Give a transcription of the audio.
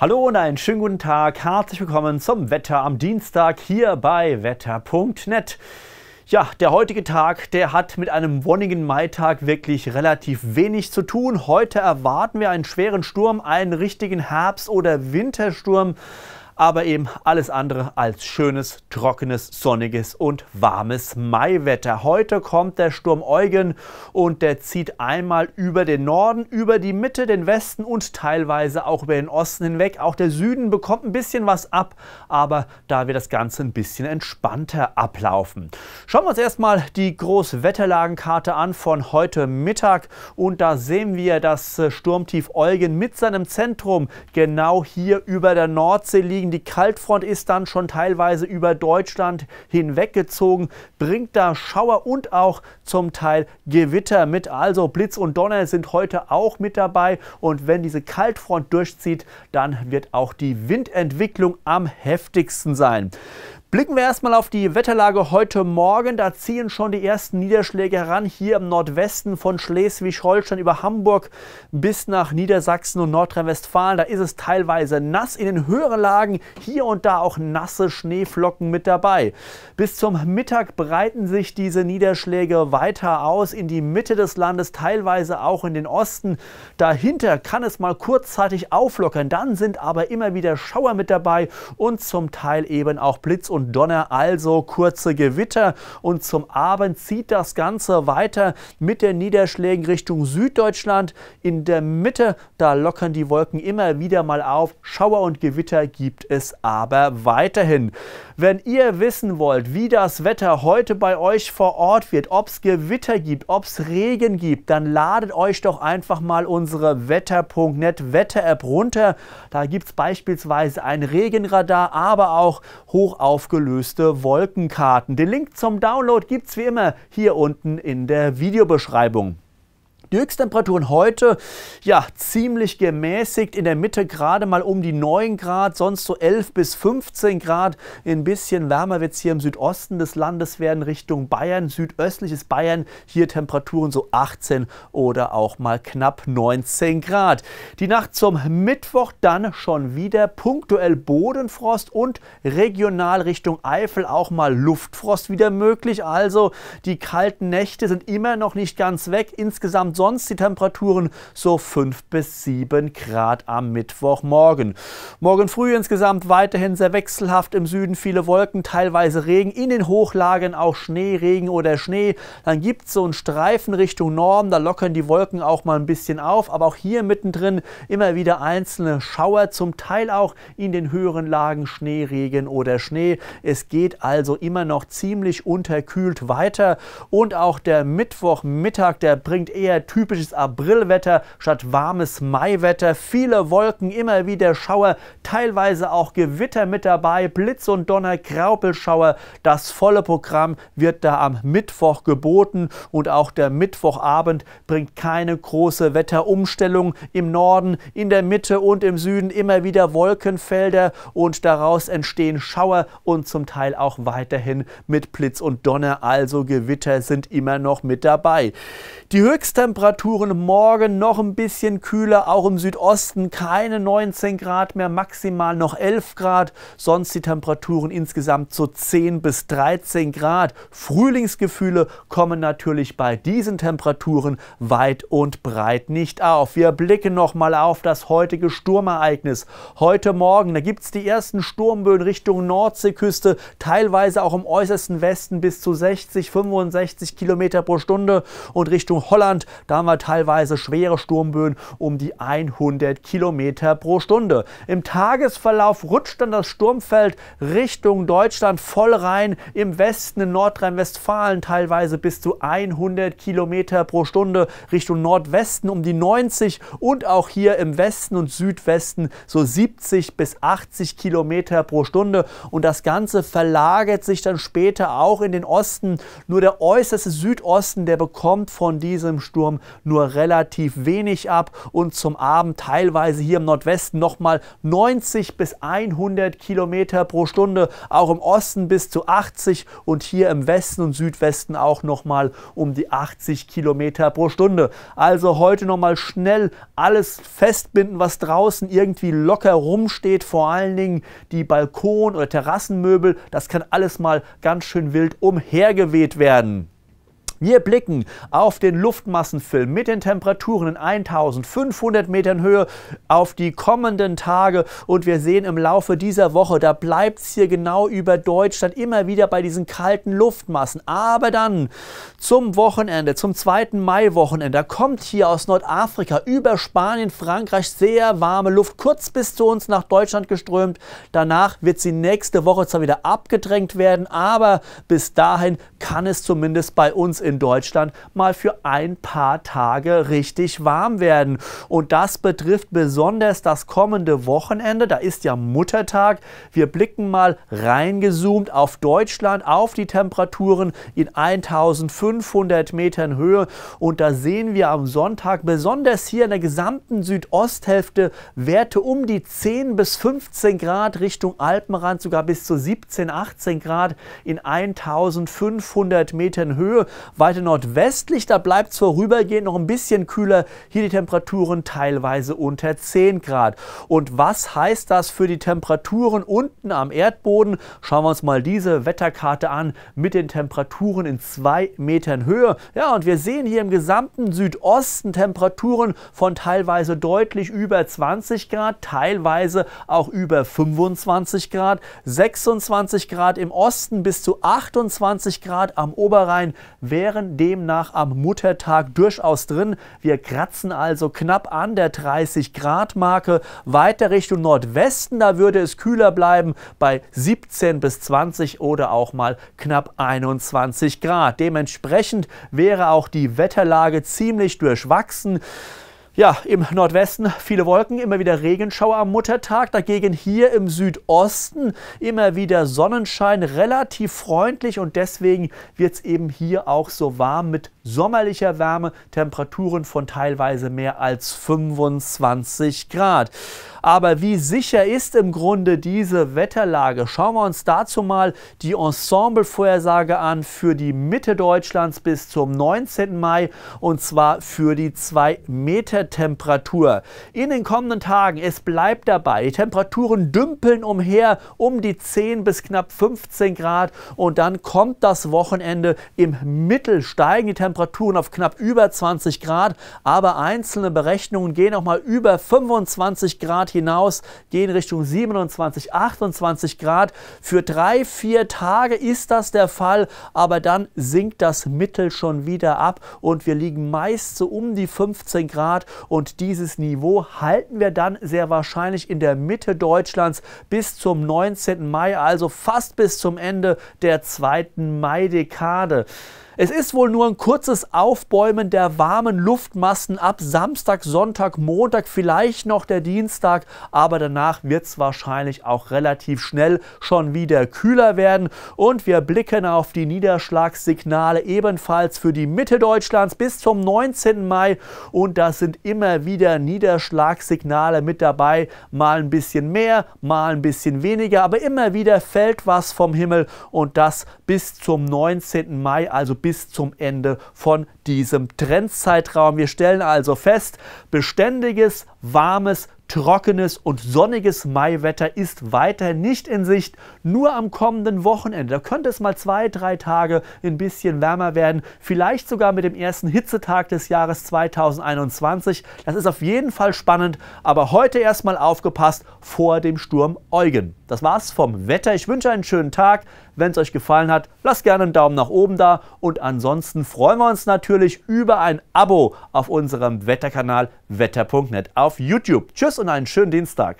Hallo und einen schönen guten Tag. Herzlich willkommen zum Wetter am Dienstag hier bei wetter.net. Ja, der heutige Tag, der hat mit einem wonnigen Maitag wirklich relativ wenig zu tun. Heute erwarten wir einen schweren Sturm, einen richtigen Herbst- oder Wintersturm aber eben alles andere als schönes, trockenes, sonniges und warmes Maiwetter. Heute kommt der Sturm Eugen und der zieht einmal über den Norden, über die Mitte, den Westen und teilweise auch über den Osten hinweg. Auch der Süden bekommt ein bisschen was ab, aber da wird das Ganze ein bisschen entspannter ablaufen. Schauen wir uns erstmal die Großwetterlagenkarte an von heute Mittag und da sehen wir das äh, Sturmtief Eugen mit seinem Zentrum genau hier über der Nordsee liegen Norwegen. Die Kaltfront ist dann schon teilweise über Deutschland hinweggezogen, bringt da Schauer und auch zum Teil Gewitter mit. Also Blitz und Donner sind heute auch mit dabei. Und wenn diese Kaltfront durchzieht, dann wird auch die Windentwicklung am heftigsten sein. Blicken wir erstmal auf die Wetterlage heute Morgen. Da ziehen schon die ersten Niederschläge heran. Hier im Nordwesten von Schleswig-Holstein über Hamburg bis nach Niedersachsen und Nordrhein-Westfalen. Da ist es teilweise nass. In den höheren Lagen hier und da auch nasse Schneeflocken mit dabei. Bis zum Mittag breiten sich diese Niederschläge weiter aus in die Mitte des Landes, teilweise auch in den Osten. Dahinter kann es mal kurzzeitig auflockern. Dann sind aber immer wieder Schauer mit dabei und zum Teil eben auch Blitz und und Donner, also kurze Gewitter. Und zum Abend zieht das Ganze weiter mit den Niederschlägen Richtung Süddeutschland. In der Mitte, da lockern die Wolken immer wieder mal auf. Schauer und Gewitter gibt es aber weiterhin. Wenn ihr wissen wollt, wie das Wetter heute bei euch vor Ort wird, ob es Gewitter gibt, ob es Regen gibt, dann ladet euch doch einfach mal unsere wetter.net Wetter-App runter. Da gibt es beispielsweise ein Regenradar, aber auch hoch auf aufgelöste Wolkenkarten. Den Link zum Download gibt es wie immer hier unten in der Videobeschreibung. Die Höchsttemperaturen heute, ja, ziemlich gemäßigt. In der Mitte gerade mal um die 9 Grad, sonst so 11 bis 15 Grad. Ein bisschen wärmer wird es hier im Südosten des Landes werden, Richtung Bayern, südöstliches Bayern. Hier Temperaturen so 18 oder auch mal knapp 19 Grad. Die Nacht zum Mittwoch dann schon wieder punktuell Bodenfrost und regional Richtung Eifel auch mal Luftfrost wieder möglich. Also die kalten Nächte sind immer noch nicht ganz weg. Insgesamt sonst die Temperaturen so 5 bis 7 Grad am Mittwochmorgen. Morgen früh insgesamt weiterhin sehr wechselhaft im Süden viele Wolken, teilweise Regen, in den Hochlagen auch Schnee, Regen oder Schnee. Dann gibt es so einen Streifen Richtung Norden, da lockern die Wolken auch mal ein bisschen auf, aber auch hier mittendrin immer wieder einzelne Schauer, zum Teil auch in den höheren Lagen Schnee, Regen oder Schnee. Es geht also immer noch ziemlich unterkühlt weiter und auch der Mittwochmittag, der bringt eher typisches Aprilwetter statt warmes Maiwetter. Viele Wolken, immer wieder Schauer, teilweise auch Gewitter mit dabei, Blitz und Donner, Graupelschauer. Das volle Programm wird da am Mittwoch geboten und auch der Mittwochabend bringt keine große Wetterumstellung. Im Norden, in der Mitte und im Süden immer wieder Wolkenfelder und daraus entstehen Schauer und zum Teil auch weiterhin mit Blitz und Donner, also Gewitter sind immer noch mit dabei. Die Höchsttemperatur Temperaturen morgen noch ein bisschen kühler, auch im Südosten keine 19 Grad mehr, maximal noch 11 Grad, sonst die Temperaturen insgesamt so 10 bis 13 Grad. Frühlingsgefühle kommen natürlich bei diesen Temperaturen weit und breit nicht auf. Wir blicken nochmal auf das heutige Sturmereignis. Heute Morgen, da gibt es die ersten Sturmböen Richtung Nordseeküste, teilweise auch im äußersten Westen bis zu 60, 65 Kilometer pro Stunde und Richtung Holland da haben wir teilweise schwere Sturmböen um die 100 Kilometer pro Stunde. Im Tagesverlauf rutscht dann das Sturmfeld Richtung Deutschland voll rein. Im Westen in Nordrhein-Westfalen teilweise bis zu 100 Kilometer pro Stunde. Richtung Nordwesten um die 90 und auch hier im Westen und Südwesten so 70 bis 80 Kilometer pro Stunde. Und das Ganze verlagert sich dann später auch in den Osten. Nur der äußerste Südosten, der bekommt von diesem Sturm nur relativ wenig ab und zum Abend teilweise hier im Nordwesten nochmal 90 bis 100 Kilometer pro Stunde, auch im Osten bis zu 80 und hier im Westen und Südwesten auch nochmal um die 80 Kilometer pro Stunde. Also heute nochmal schnell alles festbinden, was draußen irgendwie locker rumsteht, vor allen Dingen die Balkon- oder Terrassenmöbel, das kann alles mal ganz schön wild umhergeweht werden. Wir blicken auf den Luftmassenfilm mit den Temperaturen in 1500 Metern Höhe auf die kommenden Tage und wir sehen im Laufe dieser Woche, da bleibt es hier genau über Deutschland immer wieder bei diesen kalten Luftmassen. Aber dann zum Wochenende, zum 2. Mai-Wochenende, da kommt hier aus Nordafrika über Spanien, Frankreich sehr warme Luft kurz bis zu uns nach Deutschland geströmt. Danach wird sie nächste Woche zwar wieder abgedrängt werden, aber bis dahin kann es zumindest bei uns in in Deutschland mal für ein paar Tage richtig warm werden. Und das betrifft besonders das kommende Wochenende. Da ist ja Muttertag. Wir blicken mal reingezoomt auf Deutschland, auf die Temperaturen in 1500 Metern Höhe. Und da sehen wir am Sonntag besonders hier in der gesamten Südosthälfte Werte um die 10 bis 15 Grad Richtung Alpenrand, sogar bis zu 17, 18 Grad in 1500 Metern Höhe, weiter nordwestlich, da bleibt es vorübergehend noch ein bisschen kühler. Hier die Temperaturen teilweise unter 10 Grad. Und was heißt das für die Temperaturen unten am Erdboden? Schauen wir uns mal diese Wetterkarte an mit den Temperaturen in zwei Metern Höhe. Ja, und wir sehen hier im gesamten Südosten Temperaturen von teilweise deutlich über 20 Grad, teilweise auch über 25 Grad, 26 Grad im Osten bis zu 28 Grad am Oberrhein. Wer wären demnach am Muttertag durchaus drin. Wir kratzen also knapp an der 30 Grad Marke. Weiter Richtung Nordwesten, da würde es kühler bleiben bei 17 bis 20 oder auch mal knapp 21 Grad. Dementsprechend wäre auch die Wetterlage ziemlich durchwachsen. Ja, im Nordwesten viele Wolken, immer wieder Regenschauer am Muttertag. Dagegen hier im Südosten immer wieder Sonnenschein, relativ freundlich und deswegen wird es eben hier auch so warm mit sommerlicher Wärme, Temperaturen von teilweise mehr als 25 Grad. Aber wie sicher ist im Grunde diese Wetterlage? Schauen wir uns dazu mal die Ensemble-Vorhersage an für die Mitte Deutschlands bis zum 19. Mai und zwar für die 2-Meter-Temperatur. In den kommenden Tagen, es bleibt dabei. Die Temperaturen dümpeln umher um die 10 bis knapp 15 Grad und dann kommt das Wochenende. Im Mittel steigen die Temperaturen auf knapp über 20 Grad, aber einzelne Berechnungen gehen auch mal über 25 Grad Grad hinaus, gehen Richtung 27, 28 Grad. Für drei, vier Tage ist das der Fall, aber dann sinkt das Mittel schon wieder ab und wir liegen meist so um die 15 Grad und dieses Niveau halten wir dann sehr wahrscheinlich in der Mitte Deutschlands bis zum 19. Mai, also fast bis zum Ende der zweiten Mai-Dekade. Es ist wohl nur ein kurzes Aufbäumen der warmen Luftmassen ab Samstag, Sonntag, Montag, vielleicht noch der Dienstag, aber danach wird es wahrscheinlich auch relativ schnell schon wieder kühler werden. Und wir blicken auf die Niederschlagssignale ebenfalls für die Mitte Deutschlands bis zum 19. Mai. Und das sind immer wieder Niederschlagssignale mit dabei. Mal ein bisschen mehr, mal ein bisschen weniger, aber immer wieder fällt was vom Himmel und das bis zum 19. Mai, also bis bis zum Ende von diesem Trendzeitraum. Wir stellen also fest, beständiges, warmes, Trockenes und sonniges Maiwetter ist weiter nicht in Sicht. Nur am kommenden Wochenende, da könnte es mal zwei, drei Tage ein bisschen wärmer werden. Vielleicht sogar mit dem ersten Hitzetag des Jahres 2021. Das ist auf jeden Fall spannend. Aber heute erstmal aufgepasst vor dem Sturm Eugen. Das war's vom Wetter. Ich wünsche einen schönen Tag. Wenn es euch gefallen hat, lasst gerne einen Daumen nach oben da. Und ansonsten freuen wir uns natürlich über ein Abo auf unserem Wetterkanal wetter.net auf YouTube. Tschüss! und einen schönen Dienstag.